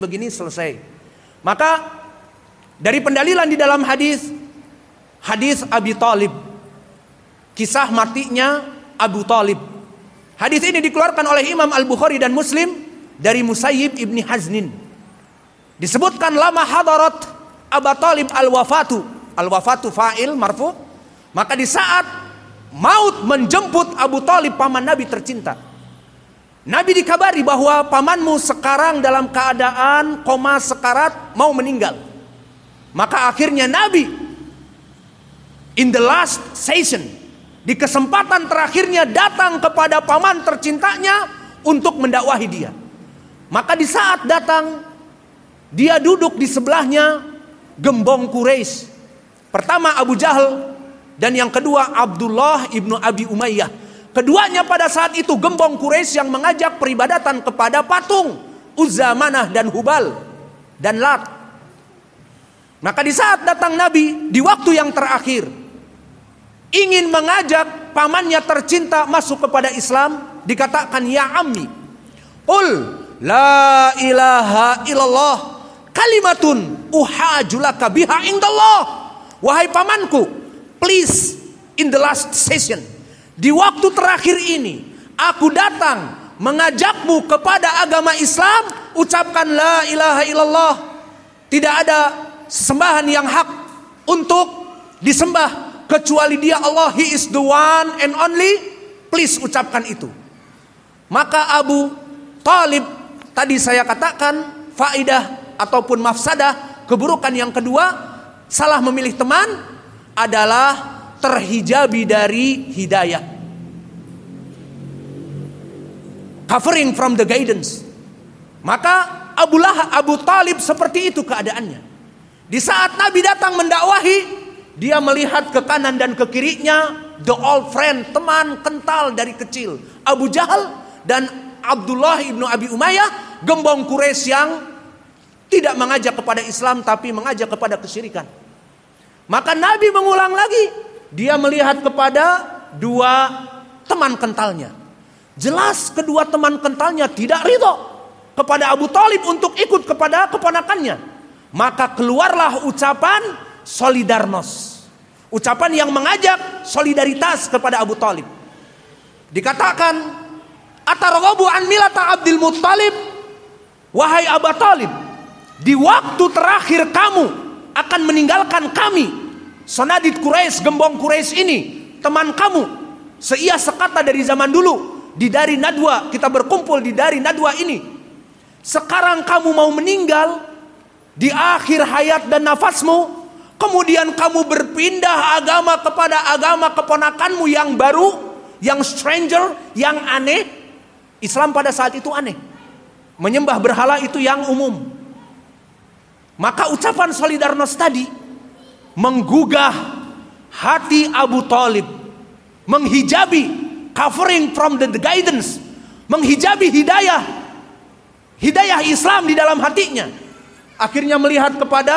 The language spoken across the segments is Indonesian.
begini selesai. Maka dari pendalilan di dalam hadis hadis Abi Talib kisah matinya Abu Talib Hadis ini dikeluarkan oleh Imam Al-Bukhari dan Muslim dari Musayyib Ibni Haznin. Disebutkan lama hadarat Abu Talib al-wafatu. Al-wafatu fa'il marfu. Maka di saat maut menjemput Abu Talib paman Nabi tercinta. Nabi dikabari bahwa pamanmu sekarang dalam keadaan koma sekarat mau meninggal. Maka akhirnya Nabi in the last season di kesempatan terakhirnya datang kepada paman tercintanya untuk mendakwahi dia. Maka di saat datang dia duduk di sebelahnya gembong Quraisy. Pertama Abu Jahal dan yang kedua Abdullah ibnu Abi Umayyah Keduanya pada saat itu gembong Quraisy yang mengajak peribadatan kepada patung Uzamanah dan Hubal dan Lat. Maka di saat datang Nabi di waktu yang terakhir ingin mengajak pamannya tercinta masuk kepada Islam dikatakan ya ammi ul la ilaha illallah kalimatun uhajulaka biha indallah wahai pamanku please in the last session di waktu terakhir ini, aku datang mengajakmu kepada agama Islam. Ucapkan la ilaha illallah. Tidak ada sembahan yang hak untuk disembah kecuali Dia Allah. He is the one and only. Please ucapkan itu. Maka Abu Talib tadi saya katakan faidah ataupun mafsadah keburukan yang kedua salah memilih teman adalah terhijabi dari hidayah. Covering from the guidance. Maka Abu Lahab, Abu Talib seperti itu keadaannya. Di saat Nabi datang mendakwahi, dia melihat ke kanan dan ke kirinya the old friend, teman kental dari kecil. Abu Jahal dan Abdullah ibnu Abi Umayyah, gembong Quraisy yang tidak mengajak kepada Islam tapi mengajak kepada kesyirikan. Maka Nabi mengulang lagi, dia melihat kepada dua teman kentalnya. Jelas kedua teman kentalnya tidak ridho kepada Abu Talib untuk ikut kepada keponakannya. Maka keluarlah ucapan solidarnos. Ucapan yang mengajak solidaritas kepada Abu Talib. Dikatakan, Atarghabu an milata Abdul Muttalib, wahai Abu Talib, di waktu terakhir kamu akan meninggalkan kami Sonadit Quraisy, gembong Quraisy ini teman kamu. Seia sekata dari zaman dulu di dari Nadwa kita berkumpul di dari Nadwa ini. Sekarang kamu mau meninggal di akhir hayat dan nafasmu, kemudian kamu berpindah agama kepada agama keponakanmu yang baru, yang stranger, yang aneh. Islam pada saat itu aneh. Menyembah berhala itu yang umum. Maka ucapan Solidarnos tadi menggugah hati Abu Talib menghijabi covering from the, guidance menghijabi hidayah hidayah Islam di dalam hatinya akhirnya melihat kepada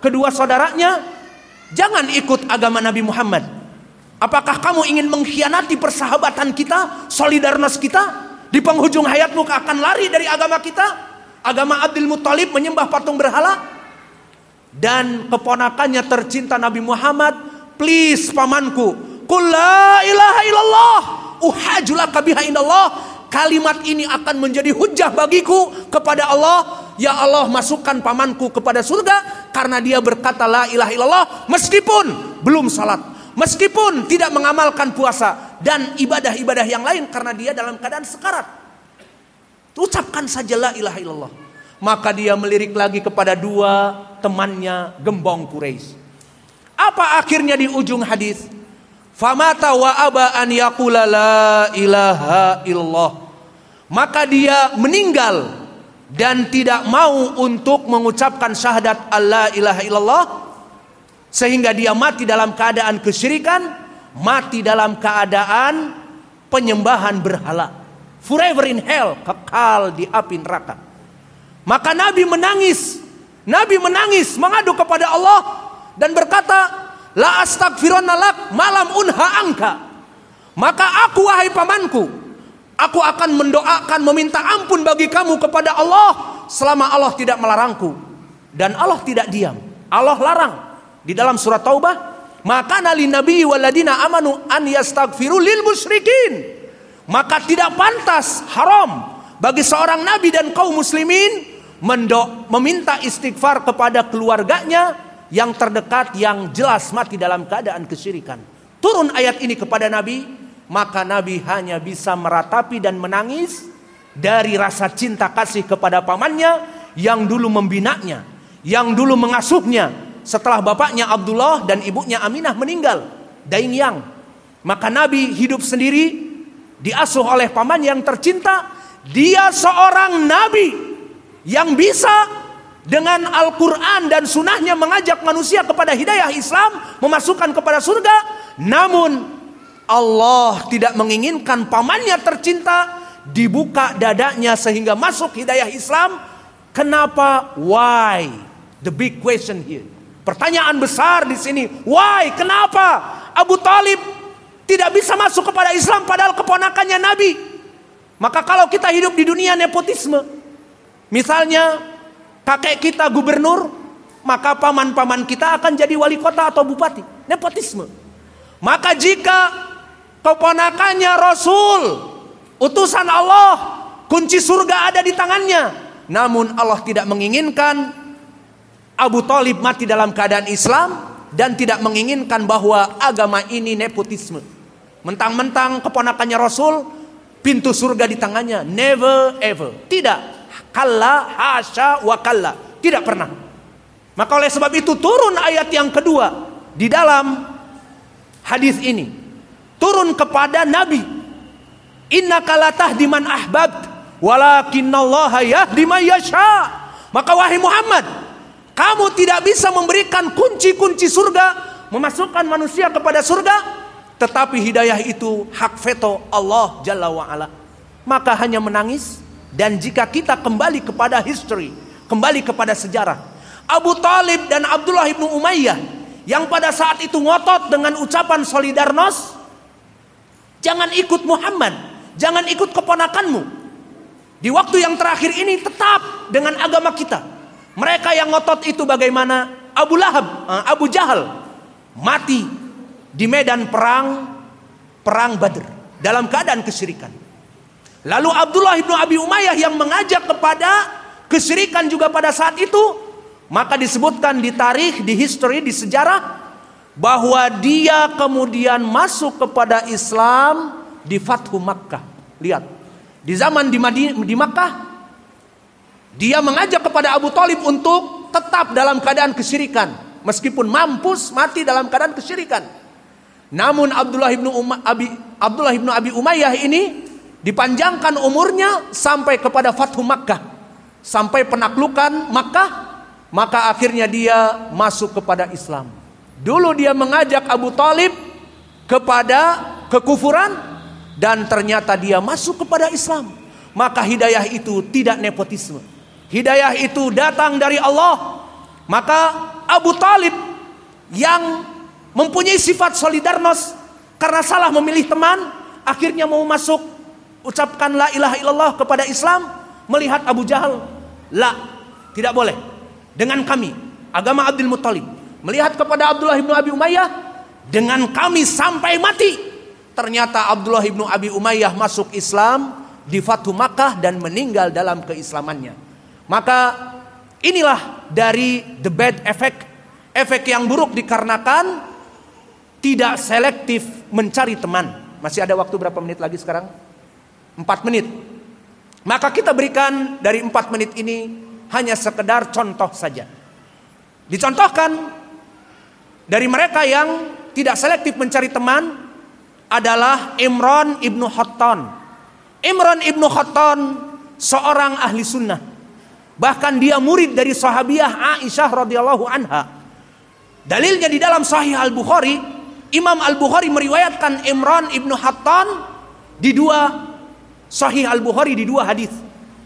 kedua saudaranya jangan ikut agama Nabi Muhammad apakah kamu ingin mengkhianati persahabatan kita solidarnas kita di penghujung hayatmu akan lari dari agama kita agama Abdul Muthalib menyembah patung berhala dan keponakannya tercinta Nabi Muhammad, please pamanku, kula ilaha illallah uhajulah kabiha indallah. Kalimat ini akan menjadi hujah bagiku kepada Allah. Ya Allah, masukkan pamanku kepada surga karena dia berkata la ilaha illallah meskipun belum salat, meskipun tidak mengamalkan puasa dan ibadah-ibadah yang lain karena dia dalam keadaan sekarat. Ucapkan saja la ilaha illallah. Maka dia melirik lagi kepada dua temannya gembong Quraisy. Apa akhirnya di ujung hadis? Famata wa aba an yaqula la ilaha illallah. Maka dia meninggal dan tidak mau untuk mengucapkan syahadat Allah ilaha illallah sehingga dia mati dalam keadaan kesyirikan, mati dalam keadaan penyembahan berhala. Forever in hell, kekal di api neraka. Maka Nabi menangis Nabi menangis mengadu kepada Allah dan berkata, La astagfirunalak malam unha angka. Maka aku wahai pamanku, aku akan mendoakan meminta ampun bagi kamu kepada Allah selama Allah tidak melarangku dan Allah tidak diam. Allah larang di dalam surat Taubah, maka nali nabi waladina amanu an yastaghfiru lil musyrikin. Maka tidak pantas haram bagi seorang nabi dan kaum muslimin mendok, meminta istighfar kepada keluarganya yang terdekat yang jelas mati dalam keadaan kesyirikan. Turun ayat ini kepada Nabi, maka Nabi hanya bisa meratapi dan menangis dari rasa cinta kasih kepada pamannya yang dulu membinanya, yang dulu mengasuhnya setelah bapaknya Abdullah dan ibunya Aminah meninggal, Daing Yang. Maka Nabi hidup sendiri diasuh oleh paman yang tercinta, dia seorang nabi yang bisa dengan Al-Quran dan sunnahnya mengajak manusia kepada hidayah Islam memasukkan kepada surga namun Allah tidak menginginkan pamannya tercinta dibuka dadanya sehingga masuk hidayah Islam kenapa why the big question here pertanyaan besar di sini why kenapa Abu Talib tidak bisa masuk kepada Islam padahal keponakannya Nabi maka kalau kita hidup di dunia nepotisme Misalnya kakek kita gubernur, maka paman-paman kita akan jadi wali kota atau bupati. Nepotisme. Maka jika keponakannya Rasul, utusan Allah, kunci surga ada di tangannya. Namun Allah tidak menginginkan Abu Talib mati dalam keadaan Islam dan tidak menginginkan bahwa agama ini nepotisme. Mentang-mentang keponakannya Rasul, pintu surga di tangannya. Never ever. Tidak. Kalla hasya wa kalla. Tidak pernah. Maka oleh sebab itu turun ayat yang kedua di dalam hadis ini. Turun kepada Nabi. Inna kalatah diman ahbab. allaha yahdi yasha. Maka wahai Muhammad, kamu tidak bisa memberikan kunci-kunci surga, memasukkan manusia kepada surga, tetapi hidayah itu hak veto Allah Jalla wa'ala. Maka hanya menangis dan jika kita kembali kepada history, kembali kepada sejarah, Abu Talib dan Abdullah ibnu Umayyah yang pada saat itu ngotot dengan ucapan Solidarnos, jangan ikut Muhammad, jangan ikut keponakanmu. Di waktu yang terakhir ini tetap dengan agama kita. Mereka yang ngotot itu bagaimana? Abu Lahab, eh, Abu Jahal mati di medan perang perang Badr dalam keadaan kesirikan. Lalu Abdullah ibnu Abi Umayyah yang mengajak kepada kesyirikan juga pada saat itu, maka disebutkan di tarikh, di history, di sejarah bahwa dia kemudian masuk kepada Islam di Fathu Makkah. Lihat, di zaman di, Madi, di Makkah dia mengajak kepada Abu Talib untuk tetap dalam keadaan kesyirikan meskipun mampus mati dalam keadaan kesyirikan. Namun Abdullah ibnu Abi Abdullah ibnu Abi Umayyah ini Dipanjangkan umurnya sampai kepada Fathu Makkah. Sampai penaklukan Makkah. Maka akhirnya dia masuk kepada Islam. Dulu dia mengajak Abu Talib kepada kekufuran. Dan ternyata dia masuk kepada Islam. Maka hidayah itu tidak nepotisme. Hidayah itu datang dari Allah. Maka Abu Talib yang mempunyai sifat solidarnos karena salah memilih teman akhirnya mau masuk ucapkan la ilaha illallah kepada Islam melihat Abu Jahal la tidak boleh dengan kami agama Abdul Muthalib melihat kepada Abdullah ibnu Abi Umayyah dengan kami sampai mati ternyata Abdullah ibnu Abi Umayyah masuk Islam di Fathu Makkah dan meninggal dalam keislamannya maka inilah dari the bad effect efek yang buruk dikarenakan tidak selektif mencari teman masih ada waktu berapa menit lagi sekarang 4 menit. Maka kita berikan dari empat menit ini hanya sekedar contoh saja. Dicontohkan dari mereka yang tidak selektif mencari teman adalah Imran ibnu Khattan. Imran ibnu Khattan seorang ahli sunnah. Bahkan dia murid dari sahabiah Aisyah radhiyallahu anha. Dalilnya di dalam Sahih Al Bukhari, Imam Al Bukhari meriwayatkan Imran ibnu Hattan di dua Sahih Al-Bukhari di dua hadis.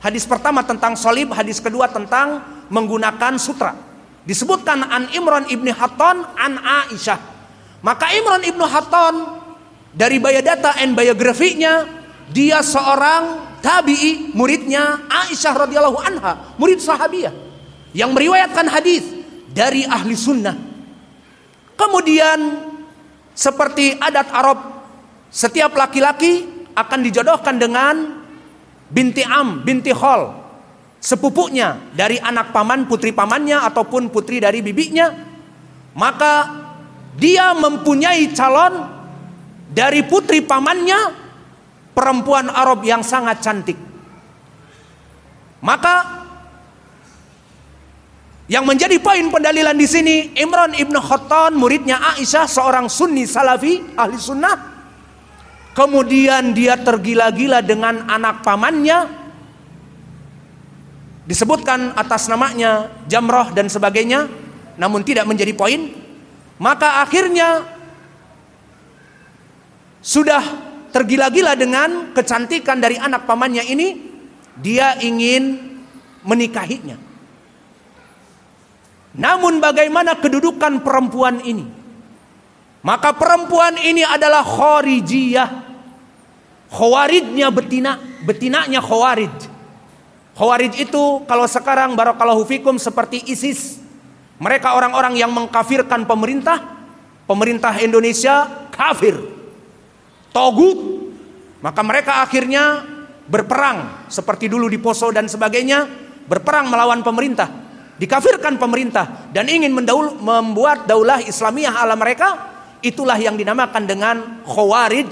Hadis pertama tentang salib, hadis kedua tentang menggunakan sutra. Disebutkan an Imran ibni Hatton an Aisyah. Maka Imran ibnu Hatton dari bayadata and biografinya dia seorang tabi'i muridnya Aisyah radhiyallahu anha murid sahabiah yang meriwayatkan hadis dari ahli sunnah kemudian seperti adat Arab setiap laki-laki akan dijodohkan dengan binti Am, binti Khol, sepupunya dari anak paman putri pamannya ataupun putri dari bibinya, maka dia mempunyai calon dari putri pamannya perempuan Arab yang sangat cantik. Maka yang menjadi poin pendalilan di sini Imran ibn Khattan muridnya Aisyah seorang Sunni Salafi ahli Sunnah Kemudian dia tergila-gila dengan anak pamannya. Disebutkan atas namanya Jamroh dan sebagainya, namun tidak menjadi poin. Maka akhirnya sudah tergila-gila dengan kecantikan dari anak pamannya ini, dia ingin menikahinya. Namun bagaimana kedudukan perempuan ini? Maka perempuan ini adalah khawarijiyah. Khawaridnya betina, betinanya khawarij. Khawarij itu kalau sekarang barakallahu fikum seperti ISIS. Mereka orang-orang yang mengkafirkan pemerintah. Pemerintah Indonesia kafir. Togut. Maka mereka akhirnya berperang. Seperti dulu di Poso dan sebagainya. Berperang melawan pemerintah. Dikafirkan pemerintah. Dan ingin membuat daulah Islamiyah ala mereka Itulah yang dinamakan dengan Khawarij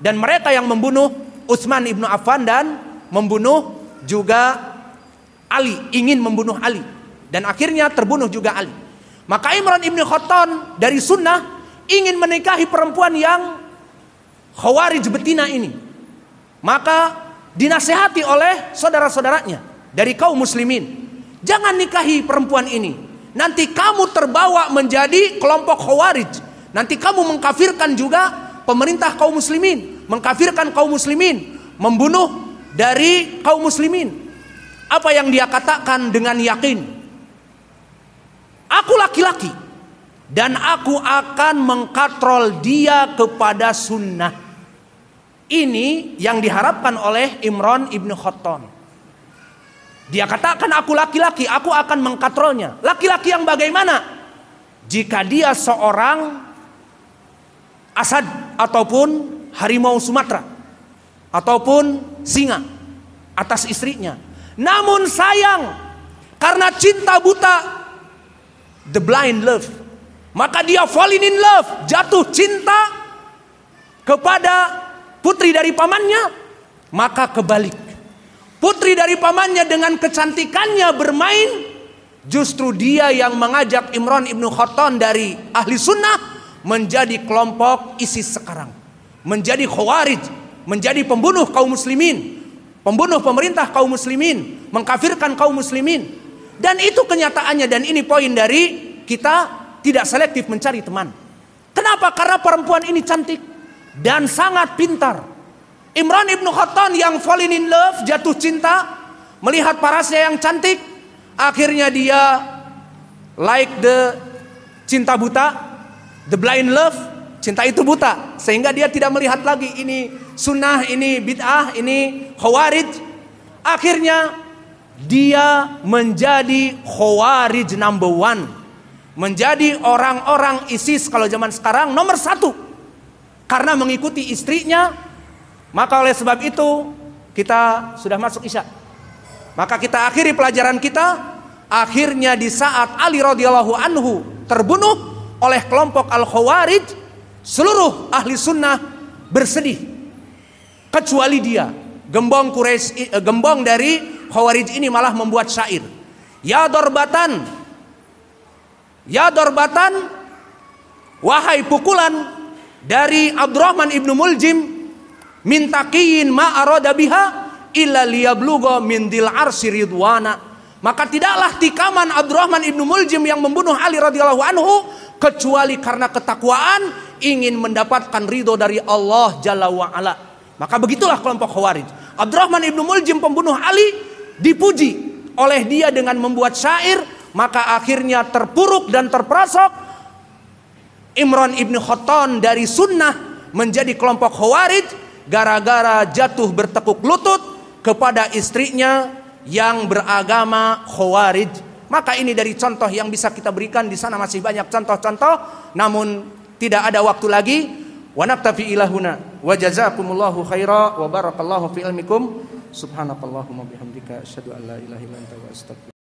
dan mereka yang membunuh Utsman ibnu Affan dan membunuh juga Ali, ingin membunuh Ali dan akhirnya terbunuh juga Ali. Maka Imran ibnu Khattan dari sunnah ingin menikahi perempuan yang Khawarij betina ini. Maka dinasehati oleh saudara-saudaranya dari kaum muslimin. Jangan nikahi perempuan ini. Nanti kamu terbawa menjadi kelompok Khawarij Nanti kamu mengkafirkan juga pemerintah kaum muslimin, mengkafirkan kaum muslimin, membunuh dari kaum muslimin. Apa yang dia katakan dengan yakin? Aku laki-laki dan aku akan mengkatrol dia kepada sunnah. Ini yang diharapkan oleh Imron ibnu Khattab. Dia katakan aku laki-laki, aku akan mengkatrolnya. Laki-laki yang bagaimana? Jika dia seorang asad ataupun harimau Sumatera ataupun singa atas istrinya. Namun sayang karena cinta buta the blind love maka dia falling in love jatuh cinta kepada putri dari pamannya maka kebalik putri dari pamannya dengan kecantikannya bermain justru dia yang mengajak Imran ibnu Khattan dari ahli sunnah menjadi kelompok ISIS sekarang, menjadi khawarij, menjadi pembunuh kaum muslimin, pembunuh pemerintah kaum muslimin, mengkafirkan kaum muslimin. Dan itu kenyataannya dan ini poin dari kita tidak selektif mencari teman. Kenapa? Karena perempuan ini cantik dan sangat pintar. Imran Ibnu Khattan yang falling in love, jatuh cinta, melihat parasnya yang cantik, akhirnya dia like the cinta buta The blind love, cinta itu buta. Sehingga dia tidak melihat lagi ini sunnah, ini bid'ah, ini khawarij. Akhirnya dia menjadi khawarij number one. Menjadi orang-orang ISIS kalau zaman sekarang nomor satu. Karena mengikuti istrinya, maka oleh sebab itu kita sudah masuk isya. Maka kita akhiri pelajaran kita. Akhirnya di saat Ali radhiyallahu anhu terbunuh, oleh kelompok Al-Khawarij, seluruh ahli sunnah bersedih. Kecuali dia, gembong Quraisy eh, gembong dari Khawarij ini malah membuat syair. Ya dorbatan, ya dorbatan, wahai pukulan dari Abdurrahman ibnu Muljim mintakiin ma'aroda biha illa liyablugo mindil arsi ridwana maka tidaklah tikaman Abdurrahman ibnu Muljim yang membunuh Ali radhiyallahu anhu kecuali karena ketakwaan ingin mendapatkan ridho dari Allah Jalla wa'ala. Maka begitulah kelompok Khawarij. Abdurrahman Ibnu Muljim pembunuh Ali dipuji oleh dia dengan membuat syair. Maka akhirnya terpuruk dan terperosok. Imran Ibnu Khattan dari sunnah menjadi kelompok Khawarij. Gara-gara jatuh bertekuk lutut kepada istrinya yang beragama Khawarij. Maka ini dari contoh yang bisa kita berikan di sana masih banyak contoh-contoh namun tidak ada waktu lagi wa naktafi ilahuna wa jazakumullahu khaira wa barakallahu fi ilmikum subhanakallahumma bihamdika asyhadu an la ilaha illa anta wa astaghfiruka